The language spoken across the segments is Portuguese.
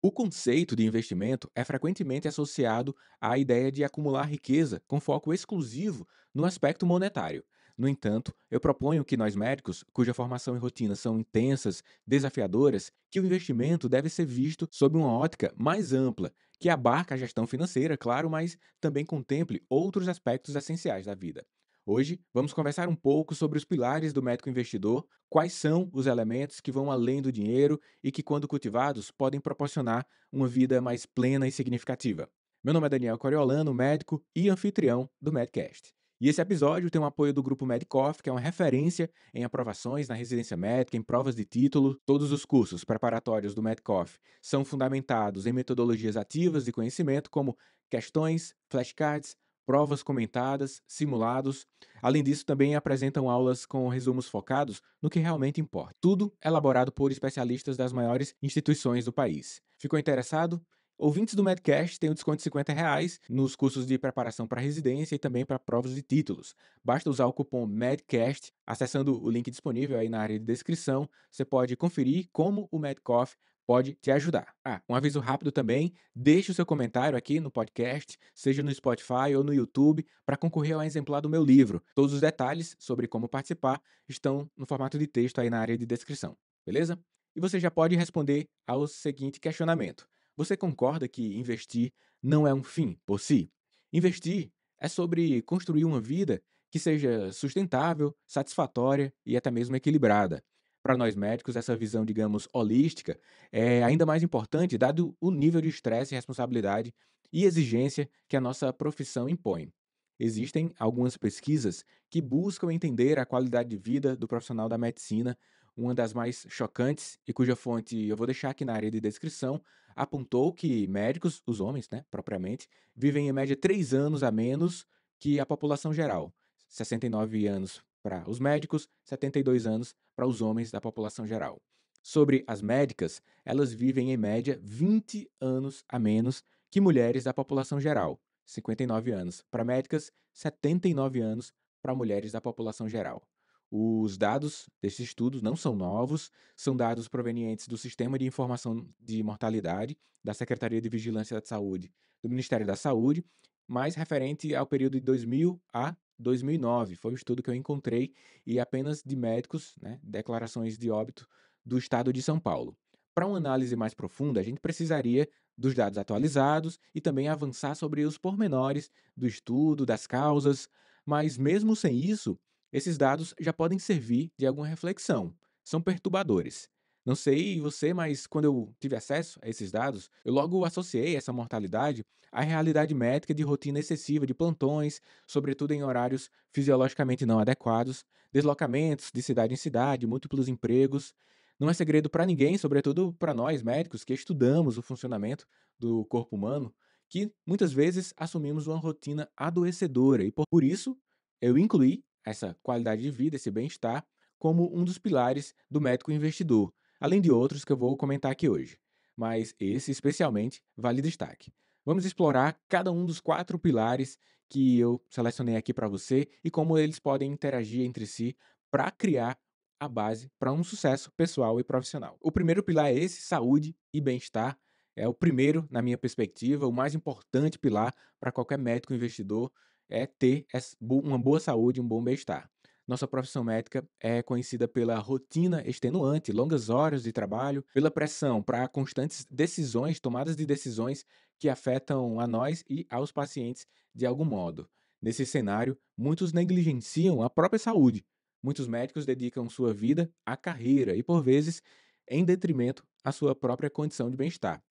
O conceito de investimento é frequentemente associado à ideia de acumular riqueza com foco exclusivo no aspecto monetário. No entanto, eu proponho que nós médicos, cuja formação e rotina são intensas, desafiadoras, que o investimento deve ser visto sob uma ótica mais ampla, que abarca a gestão financeira, claro, mas também contemple outros aspectos essenciais da vida. Hoje vamos conversar um pouco sobre os pilares do médico investidor, quais são os elementos que vão além do dinheiro e que, quando cultivados, podem proporcionar uma vida mais plena e significativa. Meu nome é Daniel Coriolano, médico e anfitrião do Medcast. E esse episódio tem o apoio do grupo Medicoff, que é uma referência em aprovações na residência médica, em provas de título. Todos os cursos preparatórios do Medicoff são fundamentados em metodologias ativas de conhecimento, como questões, flashcards, provas comentadas, simulados. Além disso, também apresentam aulas com resumos focados no que realmente importa. Tudo elaborado por especialistas das maiores instituições do país. Ficou interessado? Ouvintes do Medcast têm um desconto de 50 reais nos cursos de preparação para residência e também para provas de títulos. Basta usar o cupom MEDCAST, acessando o link disponível aí na área de descrição. Você pode conferir como o Medcoff pode te ajudar. Ah, um aviso rápido também, deixe o seu comentário aqui no podcast, seja no Spotify ou no YouTube, para concorrer ao exemplar do meu livro. Todos os detalhes sobre como participar estão no formato de texto aí na área de descrição, beleza? E você já pode responder ao seguinte questionamento. Você concorda que investir não é um fim por si? Investir é sobre construir uma vida que seja sustentável, satisfatória e até mesmo equilibrada para nós médicos, essa visão, digamos, holística é ainda mais importante dado o nível de estresse, responsabilidade e exigência que a nossa profissão impõe. Existem algumas pesquisas que buscam entender a qualidade de vida do profissional da medicina. Uma das mais chocantes, e cuja fonte eu vou deixar aqui na área de descrição, apontou que médicos, os homens, né, propriamente, vivem em média três anos a menos que a população geral, 69 anos para os médicos, 72 anos para os homens da população geral. Sobre as médicas, elas vivem em média 20 anos a menos que mulheres da população geral, 59 anos para médicas, 79 anos para mulheres da população geral. Os dados desse estudo não são novos, são dados provenientes do Sistema de Informação de Mortalidade da Secretaria de Vigilância da Saúde do Ministério da Saúde, mas referente ao período de 2000 a 2009. Foi o estudo que eu encontrei e apenas de médicos, né, declarações de óbito do estado de São Paulo. Para uma análise mais profunda, a gente precisaria dos dados atualizados e também avançar sobre os pormenores do estudo, das causas, mas mesmo sem isso, esses dados já podem servir de alguma reflexão. São perturbadores. Não sei você, mas quando eu tive acesso a esses dados, eu logo associei essa mortalidade à realidade médica de rotina excessiva de plantões, sobretudo em horários fisiologicamente não adequados, deslocamentos de cidade em cidade, múltiplos empregos. Não é segredo para ninguém, sobretudo para nós médicos que estudamos o funcionamento do corpo humano, que muitas vezes assumimos uma rotina adoecedora e por isso eu incluí essa qualidade de vida, esse bem-estar, como um dos pilares do médico investidor além de outros que eu vou comentar aqui hoje, mas esse especialmente vale destaque. Vamos explorar cada um dos quatro pilares que eu selecionei aqui para você e como eles podem interagir entre si para criar a base para um sucesso pessoal e profissional. O primeiro pilar é esse: saúde e bem-estar. É o primeiro, na minha perspectiva, o mais importante pilar para qualquer médico investidor é ter uma boa saúde, um bom bem-estar. Nossa profissão médica é conhecida pela rotina extenuante, longas horas de trabalho, pela pressão para constantes decisões, tomadas de decisões que afetam a nós e aos pacientes de algum modo. Nesse cenário, muitos negligenciam a própria saúde. Muitos médicos dedicam sua vida à carreira e, por vezes, em detrimento à sua própria condição de bem-estar.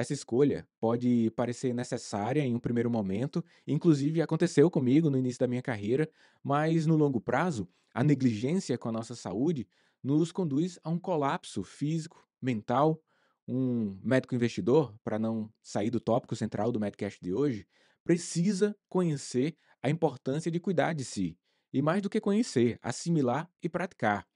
Essa escolha pode parecer necessária em um primeiro momento, inclusive aconteceu comigo no início da minha carreira, mas no longo prazo, a negligência com a nossa saúde nos conduz a um colapso físico, mental. Um médico investidor, para não sair do tópico central do Medcast de hoje, precisa conhecer a importância de cuidar de si. E mais do que conhecer, assimilar e praticar.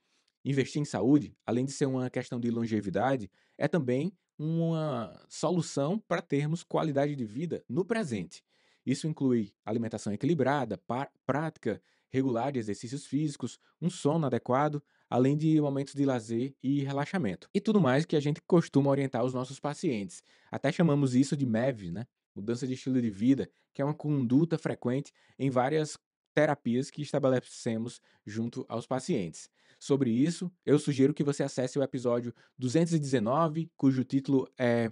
Investir em saúde, além de ser uma questão de longevidade, é também uma solução para termos qualidade de vida no presente. Isso inclui alimentação equilibrada, prática regular de exercícios físicos, um sono adequado, além de momentos de lazer e relaxamento. E tudo mais que a gente costuma orientar os nossos pacientes. Até chamamos isso de MEV, né? Mudança de estilo de vida, que é uma conduta frequente em várias terapias que estabelecemos junto aos pacientes sobre isso, eu sugiro que você acesse o episódio 219, cujo título é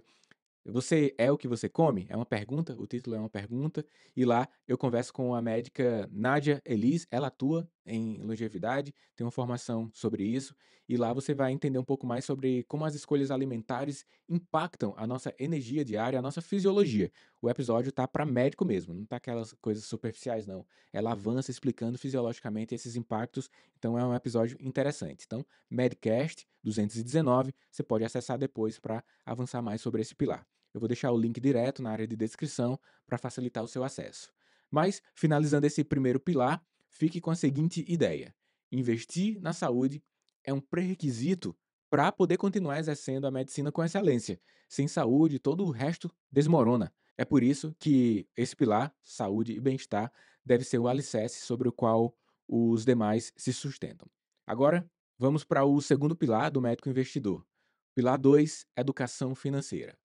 Você é o que você come? É uma pergunta, o título é uma pergunta, e lá eu converso com a médica Nadia Elis, ela atua em longevidade, tem uma formação sobre isso, e lá você vai entender um pouco mais sobre como as escolhas alimentares impactam a nossa energia diária, a nossa fisiologia. O episódio tá para médico mesmo, não tá aquelas coisas superficiais não. Ela avança explicando fisiologicamente esses impactos, então é um episódio interessante. Então, Medcast 219, você pode acessar depois para avançar mais sobre esse pilar. Eu vou deixar o link direto na área de descrição para facilitar o seu acesso. Mas, finalizando esse primeiro pilar, fique com a seguinte ideia: investir na saúde é um pré-requisito para poder continuar exercendo a medicina com excelência. Sem saúde, todo o resto desmorona. É por isso que esse pilar, saúde e bem-estar, deve ser o alicerce sobre o qual os demais se sustentam. Agora, vamos para o segundo pilar do médico investidor. Pilar 2, educação financeira.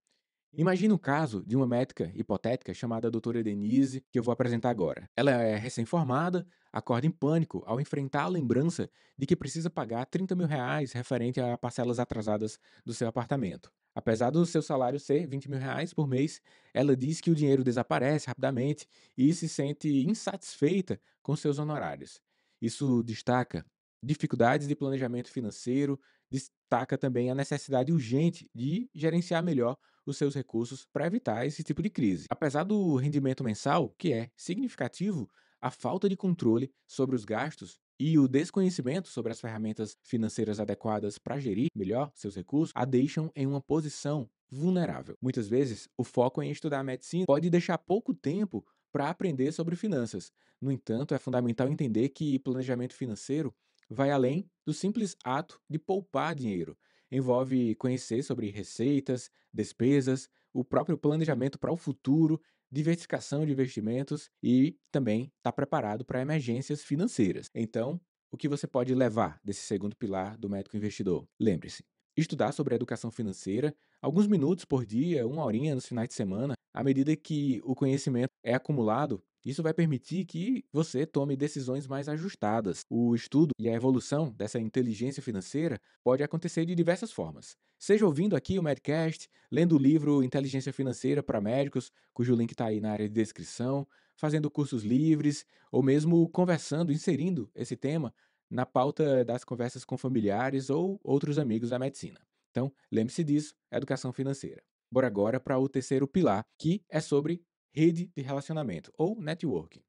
Imagina o caso de uma médica hipotética chamada doutora Denise, que eu vou apresentar agora. Ela é recém-formada, acorda em pânico ao enfrentar a lembrança de que precisa pagar 30 mil reais referente a parcelas atrasadas do seu apartamento. Apesar do seu salário ser 20 mil reais por mês, ela diz que o dinheiro desaparece rapidamente e se sente insatisfeita com seus honorários. Isso destaca dificuldades de planejamento financeiro, destaca também a necessidade urgente de gerenciar melhor os seus recursos para evitar esse tipo de crise. Apesar do rendimento mensal, que é significativo, a falta de controle sobre os gastos e o desconhecimento sobre as ferramentas financeiras adequadas para gerir melhor seus recursos a deixam em uma posição vulnerável. Muitas vezes, o foco em estudar medicina pode deixar pouco tempo para aprender sobre finanças. No entanto, é fundamental entender que planejamento financeiro vai além do simples ato de poupar dinheiro. Envolve conhecer sobre receitas, despesas, o próprio planejamento para o futuro, diversificação de investimentos e também estar tá preparado para emergências financeiras. Então, o que você pode levar desse segundo pilar do médico investidor? Lembre-se, estudar sobre educação financeira, alguns minutos por dia, uma horinha nos finais de semana, à medida que o conhecimento é acumulado, isso vai permitir que você tome decisões mais ajustadas. O estudo e a evolução dessa inteligência financeira pode acontecer de diversas formas. Seja ouvindo aqui o Medcast, lendo o livro Inteligência Financeira para Médicos, cujo link está aí na área de descrição, fazendo cursos livres, ou mesmo conversando, inserindo esse tema na pauta das conversas com familiares ou outros amigos da medicina. Então, lembre-se disso, educação financeira. Bora agora para o terceiro pilar, que é sobre rede de relacionamento ou network.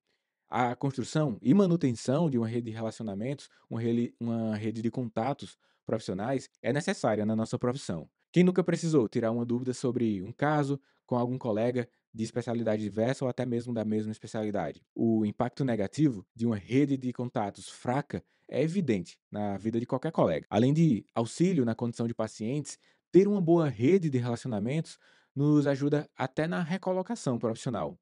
A construção e manutenção de uma rede de relacionamentos, uma rede de contatos profissionais é necessária na nossa profissão. Quem nunca precisou tirar uma dúvida sobre um caso com algum colega de especialidade diversa ou até mesmo da mesma especialidade? O impacto negativo de uma rede de contatos fraca é evidente na vida de qualquer colega. Além de auxílio na condição de pacientes, ter uma boa rede de relacionamentos nos ajuda até na recolocação profissional.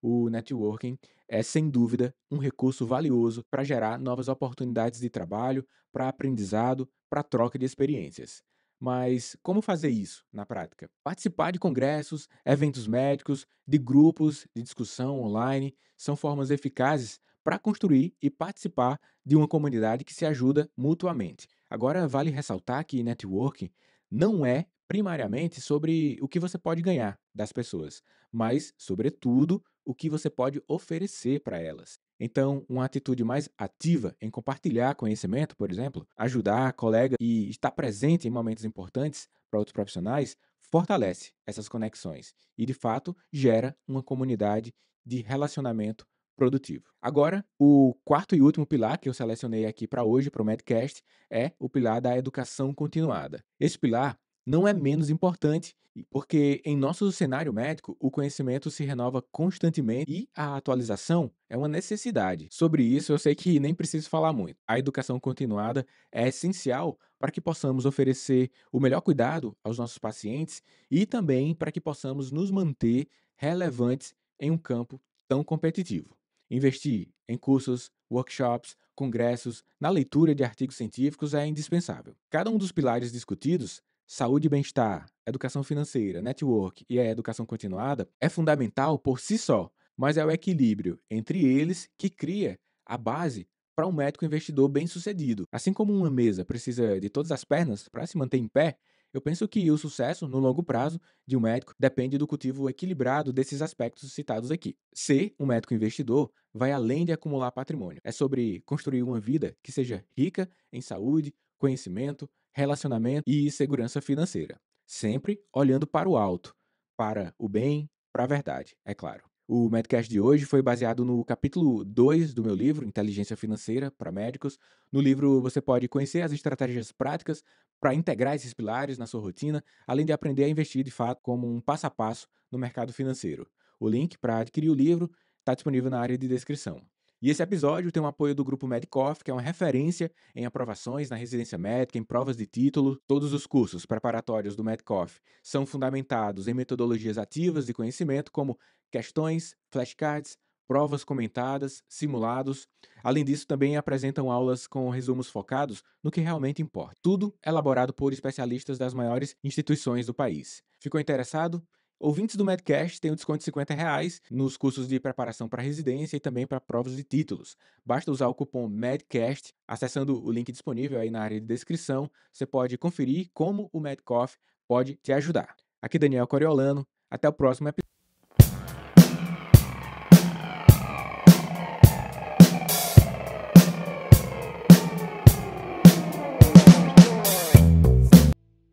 O networking é, sem dúvida, um recurso valioso para gerar novas oportunidades de trabalho, para aprendizado, para troca de experiências. Mas como fazer isso na prática? Participar de congressos, eventos médicos, de grupos de discussão online são formas eficazes para construir e participar de uma comunidade que se ajuda mutuamente. Agora, vale ressaltar que networking não é primariamente sobre o que você pode ganhar das pessoas, mas, sobretudo, o que você pode oferecer para elas. Então, uma atitude mais ativa em compartilhar conhecimento, por exemplo, ajudar colega e estar presente em momentos importantes para outros profissionais, fortalece essas conexões e, de fato, gera uma comunidade de relacionamento produtivo. Agora, o quarto e último pilar que eu selecionei aqui para hoje, para o Medcast, é o pilar da educação continuada. Esse pilar não é menos importante, porque em nosso cenário médico, o conhecimento se renova constantemente e a atualização é uma necessidade. Sobre isso, eu sei que nem preciso falar muito. A educação continuada é essencial para que possamos oferecer o melhor cuidado aos nossos pacientes e também para que possamos nos manter relevantes em um campo tão competitivo. Investir em cursos, workshops, congressos, na leitura de artigos científicos é indispensável. Cada um dos pilares discutidos saúde e bem-estar, educação financeira, network e a educação continuada é fundamental por si só, mas é o equilíbrio entre eles que cria a base para um médico investidor bem-sucedido. Assim como uma mesa precisa de todas as pernas para se manter em pé, eu penso que o sucesso no longo prazo de um médico depende do cultivo equilibrado desses aspectos citados aqui. Ser um médico investidor vai além de acumular patrimônio. É sobre construir uma vida que seja rica em saúde, conhecimento, relacionamento e segurança financeira. Sempre olhando para o alto, para o bem, para a verdade, é claro. O Medcast de hoje foi baseado no capítulo 2 do meu livro, Inteligência Financeira para Médicos. No livro você pode conhecer as estratégias práticas para integrar esses pilares na sua rotina, além de aprender a investir de fato como um passo a passo no mercado financeiro. O link para adquirir o livro está disponível na área de descrição. E esse episódio tem o apoio do grupo Medicoff, que é uma referência em aprovações na residência médica, em provas de título. Todos os cursos preparatórios do Medicoff são fundamentados em metodologias ativas de conhecimento, como questões, flashcards, provas comentadas, simulados. Além disso, também apresentam aulas com resumos focados no que realmente importa. Tudo elaborado por especialistas das maiores instituições do país. Ficou interessado? Ouvintes do Medcast têm um desconto de 50 reais nos cursos de preparação para residência e também para provas de títulos. Basta usar o cupom MEDCAST, acessando o link disponível aí na área de descrição. Você pode conferir como o Medcoff pode te ajudar. Aqui Daniel Coriolano, até o próximo episódio.